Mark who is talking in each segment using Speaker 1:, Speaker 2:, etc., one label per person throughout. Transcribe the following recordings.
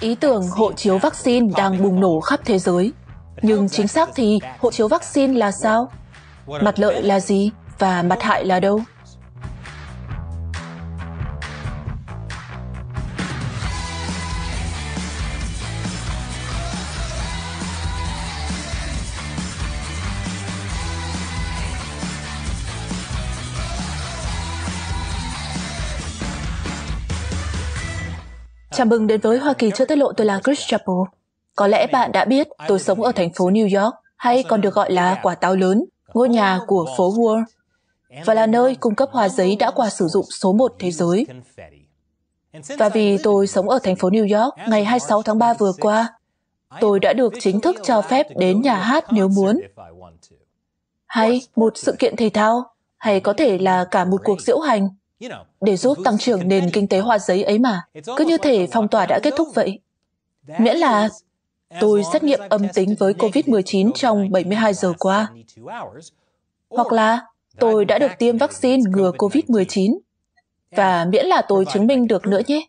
Speaker 1: Ý tưởng hộ chiếu vaccine đang bùng nổ khắp thế giới. Nhưng chính xác thì hộ chiếu vaccine là sao? Mặt lợi là gì và mặt hại là đâu? Chào mừng đến với Hoa Kỳ chưa tiết lộ tôi là Chris Chappell. Có lẽ bạn đã biết tôi sống ở thành phố New York, hay còn được gọi là quả táo lớn, ngôi nhà của phố Wall, và là nơi cung cấp hoa giấy đã qua sử dụng số một thế giới. Và vì tôi sống ở thành phố New York ngày 26 tháng 3 vừa qua, tôi đã được chính thức cho phép đến nhà hát nếu muốn. Hay một sự kiện thể thao, hay có thể là cả một cuộc diễu hành để giúp tăng trưởng nền kinh tế hoa giấy ấy mà. Cứ như thể phong tỏa đã kết thúc vậy. Miễn là tôi xét nghiệm âm tính với COVID-19 trong 72 giờ qua. Hoặc là tôi đã được tiêm vaccine ngừa COVID-19 và miễn là tôi chứng minh được nữa nhé.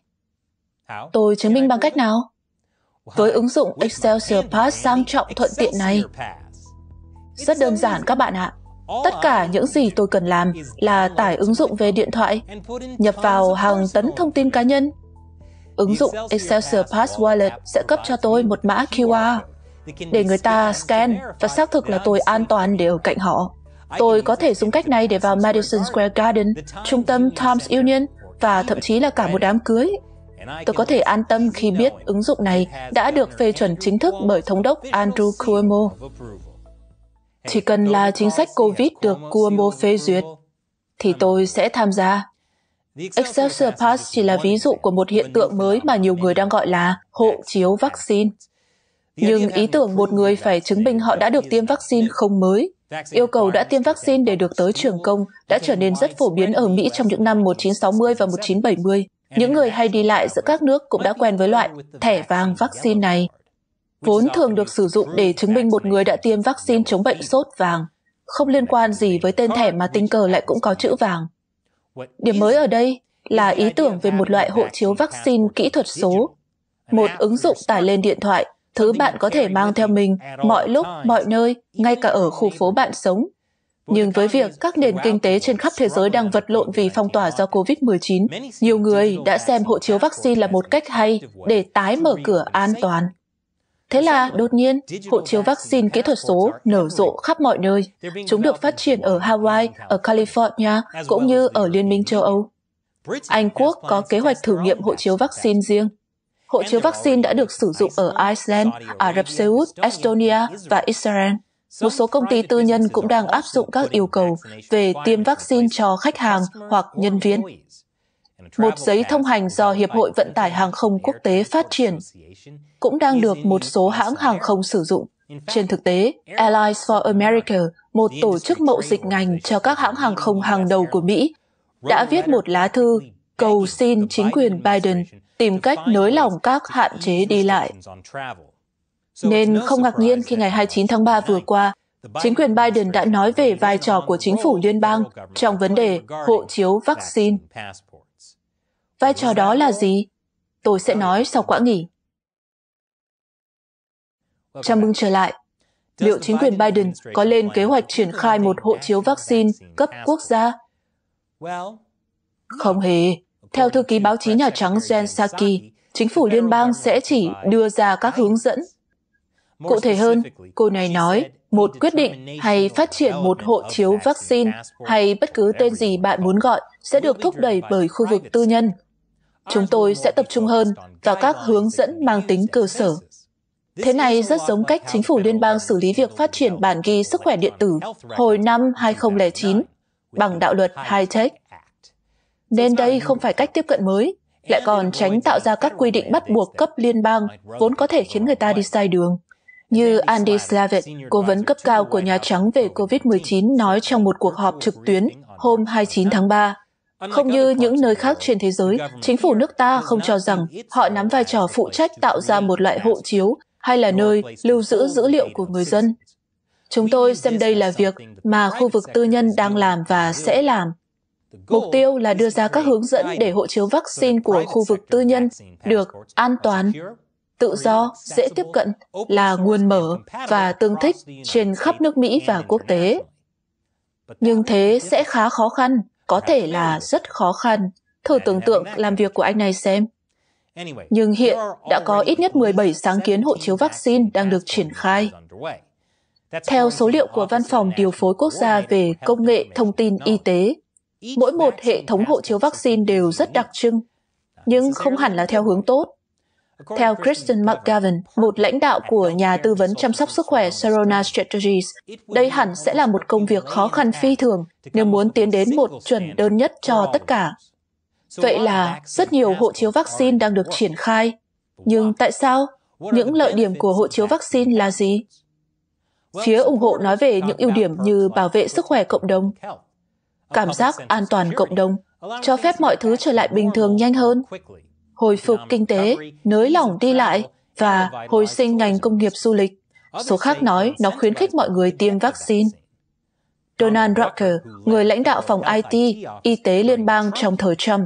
Speaker 1: Tôi chứng minh bằng cách nào? Với ứng dụng Excelsior Pass sang trọng thuận tiện này. Rất đơn giản các bạn ạ. Tất cả những gì tôi cần làm là tải ứng dụng về điện thoại, nhập vào hàng tấn thông tin cá nhân. Ứng dụng Excelsior Pass Wallet sẽ cấp cho tôi một mã QR để người ta scan và xác thực là tôi an toàn để ở cạnh họ. Tôi có thể dùng cách này để vào Madison Square Garden, trung tâm Times Union và thậm chí là cả một đám cưới. Tôi có thể an tâm khi biết ứng dụng này đã được phê chuẩn chính thức bởi Thống đốc Andrew Cuomo. Chỉ cần là chính sách COVID được Cuomo phê duyệt, thì tôi sẽ tham gia. Excelsior Pass chỉ là ví dụ của một hiện tượng mới mà nhiều người đang gọi là hộ chiếu vaccine. Nhưng ý tưởng một người phải chứng minh họ đã được tiêm vaccine không mới. Yêu cầu đã tiêm vaccine để được tới trường công đã trở nên rất phổ biến ở Mỹ trong những năm 1960 và 1970. Những người hay đi lại giữa các nước cũng đã quen với loại thẻ vàng vaccine này vốn thường được sử dụng để chứng minh một người đã tiêm vaccine chống bệnh sốt vàng, không liên quan gì với tên thẻ mà tình cờ lại cũng có chữ vàng. Điểm mới ở đây là ý tưởng về một loại hộ chiếu vaccine kỹ thuật số, một ứng dụng tải lên điện thoại, thứ bạn có thể mang theo mình mọi lúc, mọi nơi, ngay cả ở khu phố bạn sống. Nhưng với việc các nền kinh tế trên khắp thế giới đang vật lộn vì phong tỏa do COVID-19, nhiều người đã xem hộ chiếu vaccine là một cách hay để tái mở cửa an toàn. Thế là đột nhiên, hộ chiếu vaccine kỹ thuật số nở rộ khắp mọi nơi. Chúng được phát triển ở Hawaii, ở California, cũng như ở Liên minh châu Âu. Anh Quốc có kế hoạch thử nghiệm hộ chiếu vaccine riêng. Hộ chiếu vaccine đã được sử dụng ở Iceland, Ả Rập Xê Út, Estonia và Israel. Một số công ty tư nhân cũng đang áp dụng các yêu cầu về tiêm vaccine cho khách hàng hoặc nhân viên một giấy thông hành do Hiệp hội Vận tải Hàng không Quốc tế phát triển, cũng đang được một số hãng hàng không sử dụng. Trên thực tế, Airlines for America, một tổ chức mậu dịch ngành cho các hãng hàng không hàng đầu của Mỹ, đã viết một lá thư cầu xin chính quyền Biden tìm cách nới lỏng các hạn chế đi lại. Nên không ngạc nhiên khi ngày 29 tháng 3 vừa qua, chính quyền Biden đã nói về vai trò của chính phủ liên bang trong vấn đề hộ chiếu vaccine. Vai trò đó là gì? Tôi sẽ nói sau quãng nghỉ. Chào mừng trở lại. Liệu chính quyền Biden có lên kế hoạch triển khai một hộ chiếu vaccine cấp quốc gia? Không hề. Theo thư ký báo chí Nhà Trắng Jen Psaki, chính phủ liên bang sẽ chỉ đưa ra các hướng dẫn. Cụ thể hơn, cô này nói một quyết định hay phát triển một hộ chiếu vaccine hay bất cứ tên gì bạn muốn gọi sẽ được thúc đẩy bởi khu vực tư nhân chúng tôi sẽ tập trung hơn vào các hướng dẫn mang tính cơ sở. Thế này rất giống cách chính phủ liên bang xử lý việc phát triển bản ghi sức khỏe điện tử hồi năm 2009 bằng đạo luật high-tech. Nên đây không phải cách tiếp cận mới, lại còn tránh tạo ra các quy định bắt buộc cấp liên bang vốn có thể khiến người ta đi sai đường. Như Andy Slavitt, cố vấn cấp cao của Nhà Trắng về COVID-19 nói trong một cuộc họp trực tuyến hôm 29 tháng 3, không như những nơi khác trên thế giới, chính phủ nước ta không cho rằng họ nắm vai trò phụ trách tạo ra một loại hộ chiếu hay là nơi lưu giữ dữ liệu của người dân. Chúng tôi xem đây là việc mà khu vực tư nhân đang làm và sẽ làm. Mục tiêu là đưa ra các hướng dẫn để hộ chiếu vaccine của khu vực tư nhân được an toàn, tự do, dễ tiếp cận, là nguồn mở và tương thích trên khắp nước Mỹ và quốc tế. Nhưng thế sẽ khá khó khăn có thể là rất khó khăn. Thử tưởng tượng làm việc của anh này xem. Nhưng hiện đã có ít nhất 17 sáng kiến hộ chiếu vaccine đang được triển khai. Theo số liệu của Văn phòng Điều phối Quốc gia về Công nghệ Thông tin Y tế, mỗi một hệ thống hộ chiếu vaccine đều rất đặc trưng, nhưng không hẳn là theo hướng tốt. Theo Kristen McGavin, một lãnh đạo của nhà tư vấn chăm sóc sức khỏe Serona Strategies, đây hẳn sẽ là một công việc khó khăn phi thường nếu muốn tiến đến một chuẩn đơn nhất cho tất cả. Vậy là rất nhiều hộ chiếu vaccine đang được triển khai. Nhưng tại sao? Những lợi điểm của hộ chiếu vaccine là gì? Phía ủng hộ nói về những ưu điểm như bảo vệ sức khỏe cộng đồng, cảm giác an toàn cộng đồng, cho phép mọi thứ trở lại bình thường nhanh hơn, hồi phục kinh tế, nới lỏng đi lại và hồi sinh ngành công nghiệp du lịch. Số khác nói nó khuyến khích mọi người tiêm vaccine. Donald Rucker, người lãnh đạo phòng IT, y tế liên bang trong thời Trump,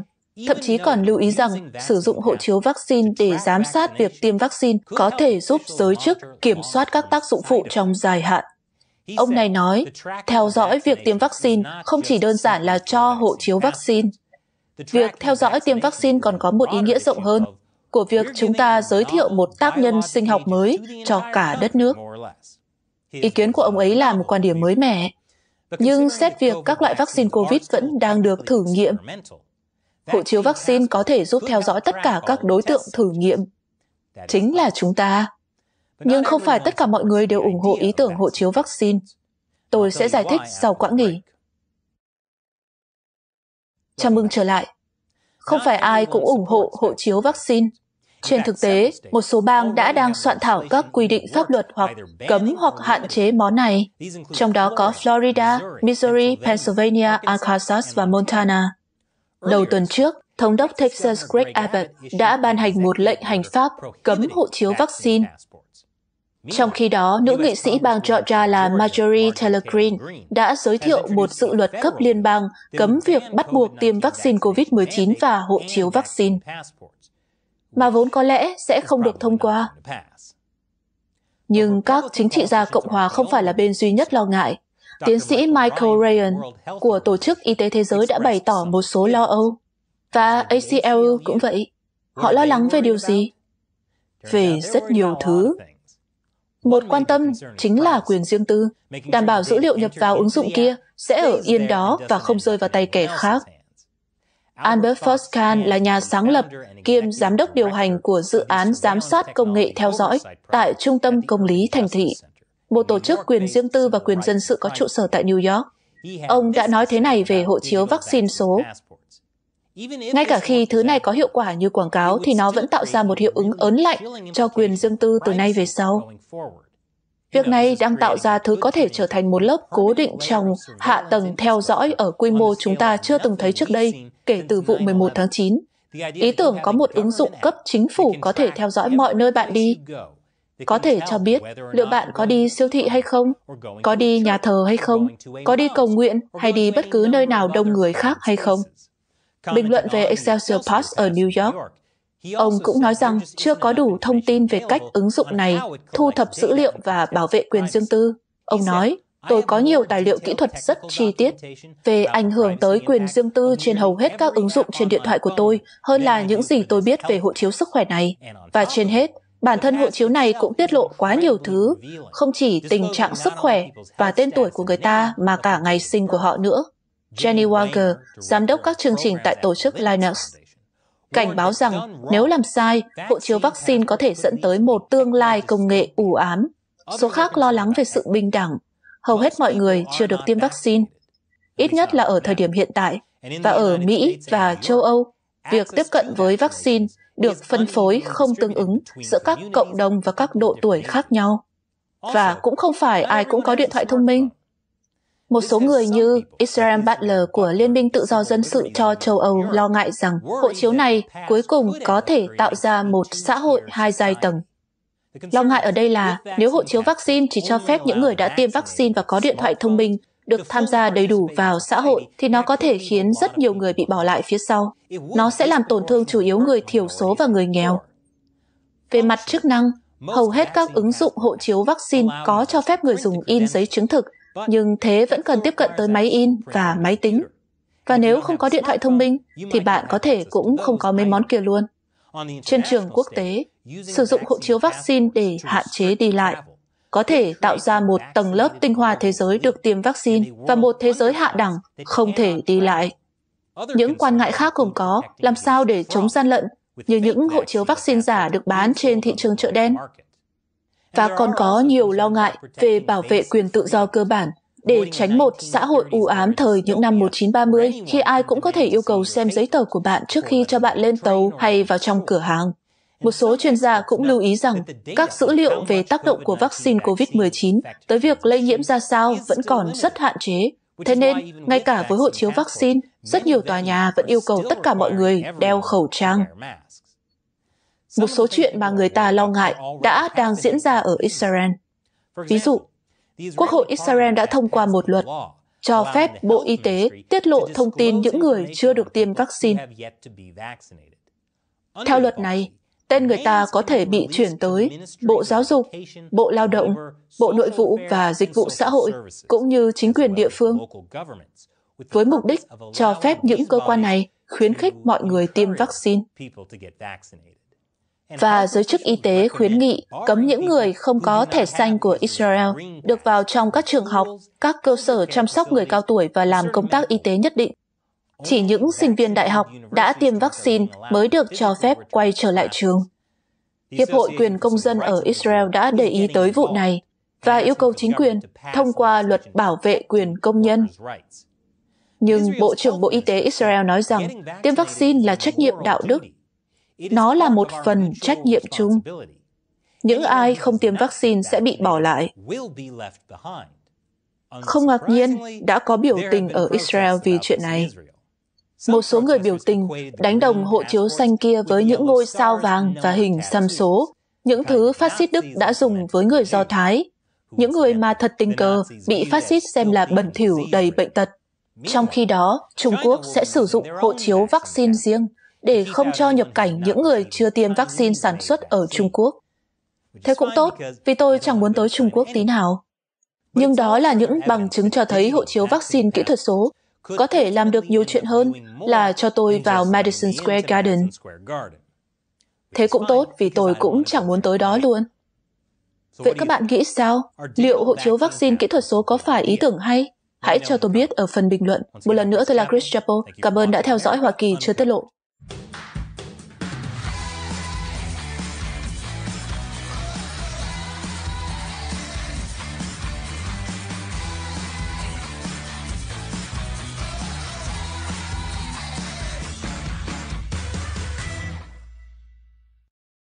Speaker 1: thậm chí còn lưu ý rằng sử dụng hộ chiếu vaccine để giám sát việc tiêm vaccine có thể giúp giới chức kiểm soát các tác dụng phụ trong dài hạn. Ông này nói, theo dõi việc tiêm vaccine không chỉ đơn giản là cho hộ chiếu vaccine, Việc theo dõi tiêm vaccine còn có một ý nghĩa rộng hơn của việc chúng ta giới thiệu một tác nhân sinh học mới cho cả đất nước. Ý kiến của ông ấy là một quan điểm mới mẻ, nhưng xét việc các loại vaccine COVID vẫn đang được thử nghiệm. Hộ chiếu vaccine có thể giúp theo dõi tất cả các đối tượng thử nghiệm, chính là chúng ta. Nhưng không phải tất cả mọi người đều ủng hộ ý tưởng hộ chiếu vaccine. Tôi sẽ giải thích sau quãng nghỉ. Chào mừng trở lại. Không phải ai cũng ủng hộ hộ chiếu vaccine. Trên thực tế, một số bang đã đang soạn thảo các quy định pháp luật hoặc cấm hoặc hạn chế món này, trong đó có Florida, Missouri, Pennsylvania, Arkansas và Montana. Đầu tuần trước, Thống đốc Texas Greg Abbott đã ban hành một lệnh hành pháp cấm hộ chiếu vaccine trong khi đó, nữ nghị sĩ bang Georgia là Marjorie Taylor Greene đã giới thiệu một dự luật cấp liên bang cấm việc bắt buộc tiêm vaccine COVID-19 và hộ chiếu vaccine, mà vốn có lẽ sẽ không được thông qua. Nhưng các chính trị gia Cộng hòa không phải là bên duy nhất lo ngại. Tiến sĩ Michael Ryan của Tổ chức Y tế Thế giới đã bày tỏ một số lo âu. Và ACLU cũng vậy. Họ lo lắng về điều gì? Về rất nhiều thứ, một quan tâm chính là quyền riêng tư, đảm bảo dữ liệu nhập vào ứng dụng kia sẽ ở yên đó và không rơi vào tay kẻ khác. Albert Foskan là nhà sáng lập kiêm giám đốc điều hành của dự án giám sát công nghệ theo dõi tại Trung tâm Công lý Thành thị, một tổ chức quyền riêng tư và quyền dân sự có trụ sở tại New York. Ông đã nói thế này về hộ chiếu vaccine số ngay cả khi thứ này có hiệu quả như quảng cáo thì nó vẫn tạo ra một hiệu ứng ớn lạnh cho quyền dương tư từ nay về sau. Việc này đang tạo ra thứ có thể trở thành một lớp cố định trong hạ tầng theo dõi ở quy mô chúng ta chưa từng thấy trước đây kể từ vụ 11 tháng 9. Ý tưởng có một ứng dụng cấp chính phủ có thể theo dõi mọi nơi bạn đi, có thể cho biết liệu bạn có đi siêu thị hay không, có đi nhà thờ hay không, có đi cầu nguyện hay đi bất cứ nơi nào đông người khác hay không. Bình luận về Excelsior Post ở New York, ông cũng nói rằng chưa có đủ thông tin về cách ứng dụng này thu thập dữ liệu và bảo vệ quyền riêng tư. Ông nói, tôi có nhiều tài liệu kỹ thuật rất chi tiết về ảnh hưởng tới quyền riêng tư trên hầu hết các ứng dụng trên điện thoại của tôi hơn là những gì tôi biết về hộ chiếu sức khỏe này. Và trên hết, bản thân hộ chiếu này cũng tiết lộ quá nhiều thứ, không chỉ tình trạng sức khỏe và tên tuổi của người ta mà cả ngày sinh của họ nữa. Jenny Wager, giám đốc các chương trình tại tổ chức Linux, cảnh báo rằng nếu làm sai, hộ chiếu vaccine có thể dẫn tới một tương lai công nghệ ủ ám. Số khác lo lắng về sự bình đẳng. Hầu hết mọi người chưa được tiêm vaccine, ít nhất là ở thời điểm hiện tại. Và ở Mỹ và châu Âu, việc tiếp cận với vaccine được phân phối không tương ứng giữa các cộng đồng và các độ tuổi khác nhau. Và cũng không phải ai cũng có điện thoại thông minh. Một số người như Israel Butler của Liên minh Tự do Dân sự cho châu Âu lo ngại rằng hộ chiếu này cuối cùng có thể tạo ra một xã hội hai giai tầng. Lo ngại ở đây là nếu hộ chiếu vaccine chỉ cho phép những người đã tiêm vaccine và có điện thoại thông minh được tham gia đầy đủ vào xã hội thì nó có thể khiến rất nhiều người bị bỏ lại phía sau. Nó sẽ làm tổn thương chủ yếu người thiểu số và người nghèo. Về mặt chức năng, hầu hết các ứng dụng hộ chiếu vaccine có cho phép người dùng in giấy chứng thực nhưng thế vẫn cần tiếp cận tới máy in và máy tính và nếu không có điện thoại thông minh thì bạn có thể cũng không có mấy món kia luôn trên trường quốc tế sử dụng hộ chiếu vaccine để hạn chế đi lại có thể tạo ra một tầng lớp tinh hoa thế giới được tiêm vaccine và một thế giới hạ đẳng không thể đi lại những quan ngại khác cũng có làm sao để chống gian lận như những hộ chiếu vaccine giả được bán trên thị trường chợ đen và còn có nhiều lo ngại về bảo vệ quyền tự do cơ bản để tránh một xã hội u ám thời những năm 1930 khi ai cũng có thể yêu cầu xem giấy tờ của bạn trước khi cho bạn lên tàu hay vào trong cửa hàng. Một số chuyên gia cũng lưu ý rằng các dữ liệu về tác động của vaccine COVID-19 tới việc lây nhiễm ra sao vẫn còn rất hạn chế. Thế nên, ngay cả với hộ chiếu vaccine, rất nhiều tòa nhà vẫn yêu cầu tất cả mọi người đeo khẩu trang một số chuyện mà người ta lo ngại đã đang diễn ra ở Israel. Ví dụ, Quốc hội Israel đã thông qua một luật cho phép Bộ Y tế tiết lộ thông tin những người chưa được tiêm vaccine. Theo luật này, tên người ta có thể bị chuyển tới Bộ Giáo dục, Bộ Lao động, Bộ Nội vụ và Dịch vụ Xã hội, cũng như chính quyền địa phương, với mục đích cho phép những cơ quan này khuyến khích mọi người tiêm vaccine và giới chức y tế khuyến nghị cấm những người không có thẻ xanh của Israel được vào trong các trường học, các cơ sở chăm sóc người cao tuổi và làm công tác y tế nhất định. Chỉ những sinh viên đại học đã tiêm vaccine mới được cho phép quay trở lại trường. Hiệp hội quyền công dân ở Israel đã để ý tới vụ này và yêu cầu chính quyền thông qua luật bảo vệ quyền công nhân. Nhưng Bộ trưởng Bộ Y tế Israel nói rằng tiêm vaccine là trách nhiệm đạo đức nó là một phần trách nhiệm chung những ai không tiêm vaccine sẽ bị bỏ lại không ngạc nhiên đã có biểu tình ở israel vì chuyện này một số người biểu tình đánh đồng hộ chiếu xanh kia với những ngôi sao vàng và hình xăm số những thứ phát xít đức đã dùng với người do thái những người mà thật tình cờ bị phát xít xem là bẩn thỉu đầy bệnh tật trong khi đó trung quốc sẽ sử dụng hộ chiếu vaccine riêng để không cho nhập cảnh những người chưa tiêm vaccine sản xuất ở Trung Quốc. Thế cũng tốt, vì tôi chẳng muốn tới Trung Quốc tí nào. Nhưng đó là những bằng chứng cho thấy hộ chiếu vaccine kỹ thuật số có thể làm được nhiều chuyện hơn là cho tôi vào Madison Square Garden. Thế cũng tốt vì tôi cũng chẳng muốn tới đó luôn. Vậy các bạn nghĩ sao? Liệu hộ chiếu vaccine kỹ thuật số có phải ý tưởng hay? Hãy cho tôi biết ở phần bình luận. Một lần nữa tôi là Chris Chappell. Cảm ơn đã theo dõi Hoa Kỳ chưa tiết lộ. Thank you.